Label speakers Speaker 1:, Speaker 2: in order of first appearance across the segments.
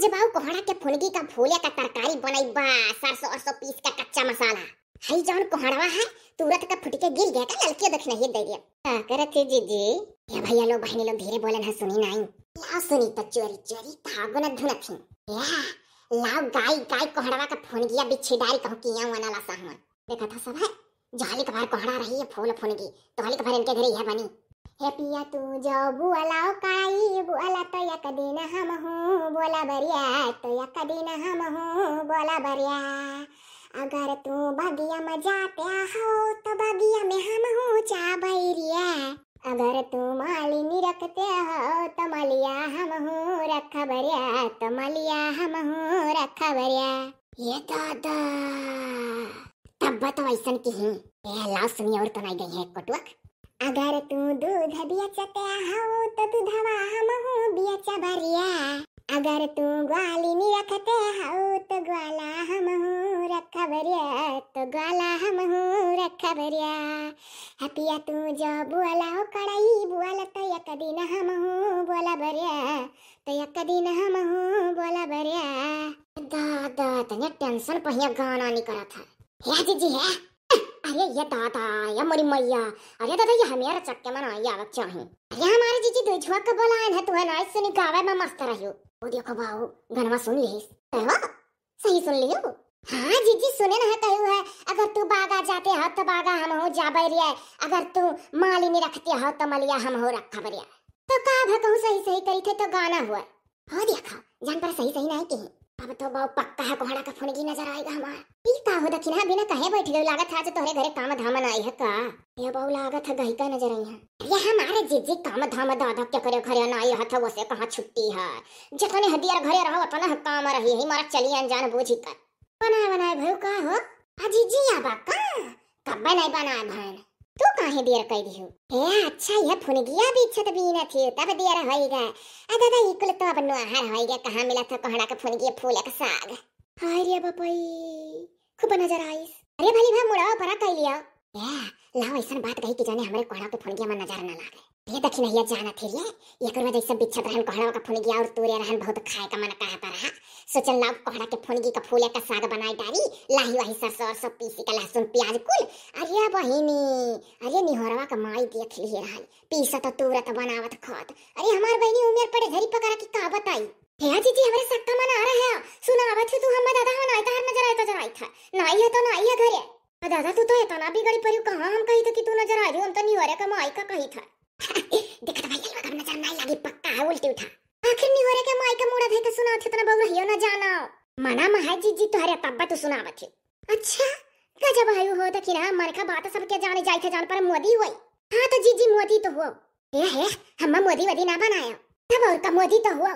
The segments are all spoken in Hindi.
Speaker 1: आज बाऊ कोहड़ा के फुनगी का फूले का तरकारी बनाई बा सरसों और सो पीस का कच्चा मसाला हई जान कोहड़वा है तुरंत का फुटके गिर गया का लड़की देख नहीं दे दिया का करत है जीजी ये भैया लोग बहनी लोग धीरे बोलन है हाँ, सुनी नहीं लाओ सुनी तो चोरी चोरी धागो तो न धुन थी या ला गाय गाय कोहड़वा का फुनगिया बिछी डाल कहूं किया वाला ला लासा हुआ देखा था सब है जाली के बाहर कोहड़ा रही है फूल फुनगी तो हाली के बाहर इनके घर यह बनी हे तू जाओ बुआला लाओ काई बुआला तो या यक ना हम हो बोला बरिया तो या यक ना हम हो बोला बरिया अगर तू बगिया में जाते हो तो बगिया में हम हो चा भैरिया अगर तू माली मालिनी रखते हो तो मलिया हम हो रखा बरिया तो मलिया हम हो रखा बरिया ये दादा तब तो ऐसा तो की है लाओ सुनिया और तो नहीं गई है कटुआ अगर तू दूध बेचते हो तो तू धवा हम हो बेच बरिया अगर तू ग्वाली ग्वालिनी रखते हो तो ग्वाला हमहू रख बरिया तो ग्वाला हमहू रख बरिया हपिया तू जो बोला हो कड़ाई बोला तो एक दिन हम हो बोला बरिया तो एक दिन हम हो बोला बरिया दादा तने टेंशन पहिया गाना नहीं करा था है जीजी है अरे ये दादा या मोरी मैया अरे दादा ये यार चक्के में आई आवक चाहे अरे हमारे जीजी दुझुआ का बोला है तू है ना सुनी गावे में मस्त रहियो वो देखो बाऊ गनवा सुन ली कहवा सही सुन लियो हाँ जीजी सुने ना कहू है अगर तू बागा जाते हो तो बागा हम हो जा बरिया अगर तू माली में रखते हो तो मलिया हम हो रखा बरिया तो का भकहू सही सही करी थे तो गाना हुआ हो देखा जान पर सही सही नहीं कही अब तो बहु पक्का है कोहड़ा का फुनगी नजर आएगा हमार ई का हो दखिन है बिना कहे बैठ गयो लागत आज तोरे घरे काम धाम आई है का ये बहु लागत है गई का नजर आई है ये हमारे हाँ, जीजी काम धाम दादा क्या करे घरे ना आई है वो से कहां छुट्टी है जतने हदियार घरे रहो अपन काम रही है मारा चली अनजान बूझी कर बनाए बनाए भयो का हो आ अजीजी आबा का कब बनाए बनाए भाई तू तो काहे दियर कई दिहु हे अच्छा यह फुनगिया भी इच्छत भी न थी तब दियर होइगा आ दादा इकुल तो अपन आहार होइगा कहां मिला था कहना का फुनगिया फूल का साग हाय रे बापाई खूब नजर आई अरे भली भा मुड़ा परा कह लिया ए लाओ ऐसा बात कही कि जाने हमारे कहना के फुनगिया में नजर ना लागे भेद नहिया जाना थे ये एक जैसे बिच्छत रहन कोहड़ा का फुनगी और तूरे रहन बहुत खाए का मन कहता रहा सोचल लाओ कोहड़ा के फुनगी का फूले का साग बनाए डारी लाही वाही सरसों और सब पीसी का लहसुन प्याज कुल अरे बहिनी अरे निहोरवा का माई देख लिए रहन पीसत तो तूरत बनावत खत अरे हमार बहनी उमेर पड़े झरी पकड़ा की का बताई भैया जीजी हमारे सक्का मन आ रहे हो सुना आवत है तू हम दादा हम हाँ नाई तहर नजर आए तो जराई तो था नाई है तो नाई है घरे दादा तू तो है तो ना बिगड़ी पड़ी कहां हम कही था कि तू नजर आ रही हम तो निहोरे का माई का कही था देखत भाई अलवा कब नजर ना लगी पक्का है उल्टी उठा आखिर नहीं हो रहा के माई का मुड़ा थे के सुना थे तना बहु हियो ना जाना मना महा जी जी तुहरे पब्बा तू सुनावत थे अच्छा गजब आयु हो तो किरा मन का बात सब के जाने जाई थे जान पर मोदी हुई हां तो जी जी मोदी तो हो हे हे हम मोदी वदी ना बनाया तब और का मोदी तो हुआ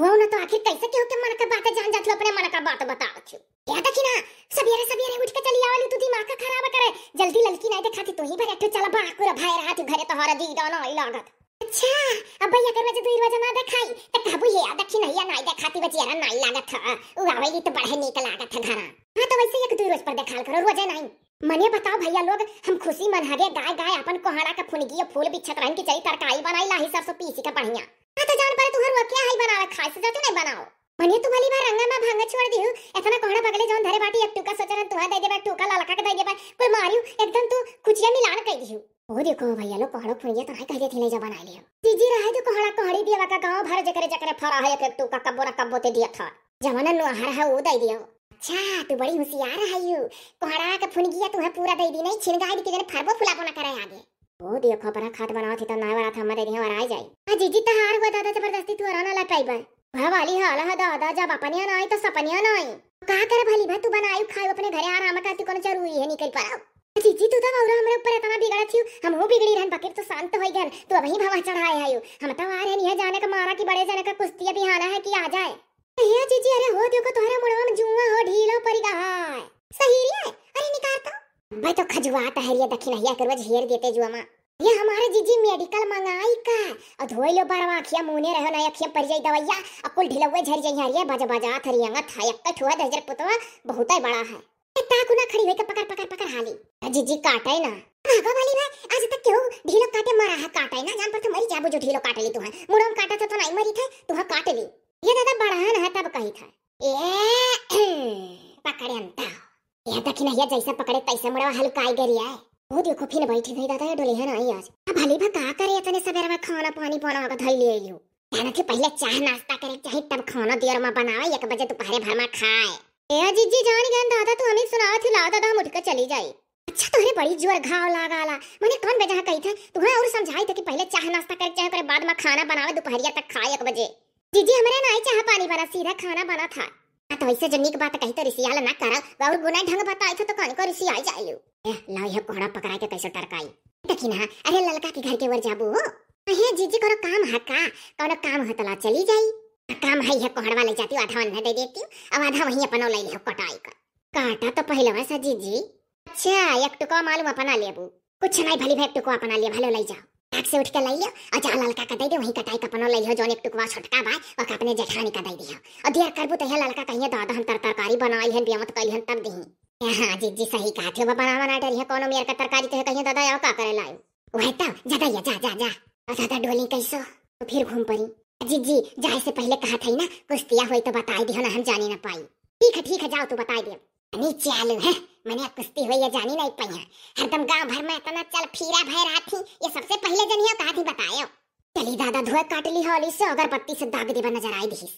Speaker 1: हुआ ना तो आखिर कैसे क्यों के मन का बात जान जात अपने मन का बात बता छु क्या था कि ना सबेरे सबेरे उठ के चली आवली तू दिमाग का खराब करे जल्दी ललकी नहीं देखा थी तू ही भरे तो चला बाकुर भाई रहा तू घरे तो हरा दी दाना ही लागत भैया कर वजह तू इरवा जना देखाई तो काबू हे आ देखी नहीं ना देखाती बच यार नहीं लागत ह उ आवेली तो बड़े नीक लागत था घरा हाँ तो वैसे एक दूर रोज पर देखा करो रोजे नहीं मने बताओ भैया लोग हम खुशी मन मनहरे गाय गाय अपन कोहड़ा का फुनगी फूल बिछत रहन की चली तरकारी बनाई लाही सरसों पीसी का बढ़िया हाँ तो जान पर तू हर क्या है बनावे खाए से जाती नहीं बनाओ मने तू भली बार रंगा मैं भांगा छोड़ दियो ऐसा ना कोहड़ा बगले जान धरे बाटी एक टुका सोचरन तुहा दे देबा टुका लालका के दे बाट कोई मारियो एकदम तू कुचिया मिलान कई दियो वो देखो भैया लोग कहड़ो फुनिया तो कहले थी नहीं बना लियो जीजी रहे तो कहड़ा कहड़ी दिया का गांव भर जकरे जकरे फरा है एक टू का कब्बो ना कब्बो ते दिया था जमाना नोहर है वो दे दियो अच्छा तू बड़ी होशियार है यू कहड़ा का फुनगिया तू है पूरा दे दी नहीं छिनगाई दी के जने फरबो फुलापो ना करे आगे वो दियो खपरा खात बनाओ थी तो ना वाला था मरे दिया और आ जाई हां जीजी तहार तो हुआ दादा जबरदस्ती तू और ना लटाई बा भवाली हाल है दादा जब अपनिया ना आई तो सपनिया ना आई का कर भली भा तू बनाई खाई अपने घरे आराम का तू कोन चरुई है निकल पड़ाओ चीची तू तो औरा हमरे ऊपर इतना बिगड़ा थियो हम हो बिगड़ी रहन बकेट तो शांत होई गन तू अभी भवा चढ़ाए आयो हम तो आ रहन यह जाने का मारा की बड़े जाने का कुश्ती अभी आना है कि आ जाए हे चीची अरे हो देखो तुम्हारा मुड़वा में जुआ हो ढीलो परी गाय सही रे अरे निकाल तो भाई तो खजुआ तहरिया दखिनहिया करवा झेर देते जुआ मां ये हमारे जीजी मेडिकल मंगाई का और धोई लो बरवा अखिया मुने रहो ना अखिया पर जाई दवैया अब कुल ढिलवे झर जाई हरिया बाजा बाजा थरियांगा थाय कठुआ दजर पुतवा बहुत ही बड़ा है ते टाकू ना खड़ी वेकर पकड़ पकड़ पकड़ हाली जीजी काटे ना भागो वाली ना आज तक क्यों ढीलो काटे मारा है काटे ना जान पर तो मरी जाबो जो ढीलो काटे ली तू है मुड़ो काटा था तो, तो नहीं मरी थे तू हा काटे ली ये दादा बढ़ान है हाँ, तब कही था ए पकड़े तो। अंता ये तक नहीं जैसा पकड़े तैसा मुड़वा हल्का गरी है वो देखो फिर बैठी थी दादा ये है ना आई आज अब भली भा का करे इतने सवेरे में खाना पानी पाना होगा धई ले आइयो कहना पहले चाय नाश्ता करे चाहे तब खाना दियर में बनावे एक बजे दोपहर भर में खाए ए जीजी जान गन दादा तू तो हमें सुना थी ला दादा मुठ उठकर चली जाए अच्छा तुम्हारे तो बड़ी जोर घाव लागा ला मैंने कौन बेजा कही था तुम्हें और समझाई था कि पहले चाय नाश्ता कर चाय करे बाद में खाना बनावे दोपहरिया तक खाए 1 बजे जीजी हमरे ना चाय पानी बना सीधा खाना बना था हाँ तो ऐसे जो निक बात कही तो रिसियाला ना करल और बुनाई ढंग बताई था तो कौन को रिसिया आई जाइलू ए लाओ ये कोहड़ा पकड़ा के कैसे टरकाई देखी ना अरे ललका के घर के वर जाबू अरे जीजी करो काम हा का कौनो काम हतला चली जाई काम है ये कोहड़वा ले जाती हूँ आधा अंधा दे देती हूँ अब आधा वहीं अपनो ले लियो कटाई का काटा तो पहले वैसा जी जी अच्छा एक टुको मालूम अपना लेबू कुछ नहीं भली भाई टुको अपना ले भले ले जाओ टाक से उठ के ले लियो और जा ललका का दे दे वहीं कटाई का अपनो ले लियो जो एक टुकवा छोटका बाय और अपने जेठानी का दे दियो और दिया करबू तो यह ललका कहिए दादा हम तर तरकारी बनाई है बेमत कइल तब दिही हाँ जी जी सही कहा थे बना बना डाल है कोनो मेयर का तरकारी कहे तो कहिए दादा आओ का करे लायो वही तो जा जा जा जा और दादा डोली कैसो तो फिर घूम पड़ी जी जी जाए से पहले कहा था ना कुश्तिया हुई तो बताई दी ना हम जानी ना पाई ठीक है ठीक है जाओ तू तो बताई दियो नीचे आलू है मैंने कुश्ती हुई है जानी नहीं पाई है हरदम गांव भर में इतना चल फिरा भय रहा थी ये सबसे पहले जनियो कहा थी बतायो चली दादा धोए काट ली होली से अगरबत्ती से दाग देवा नजर आई दी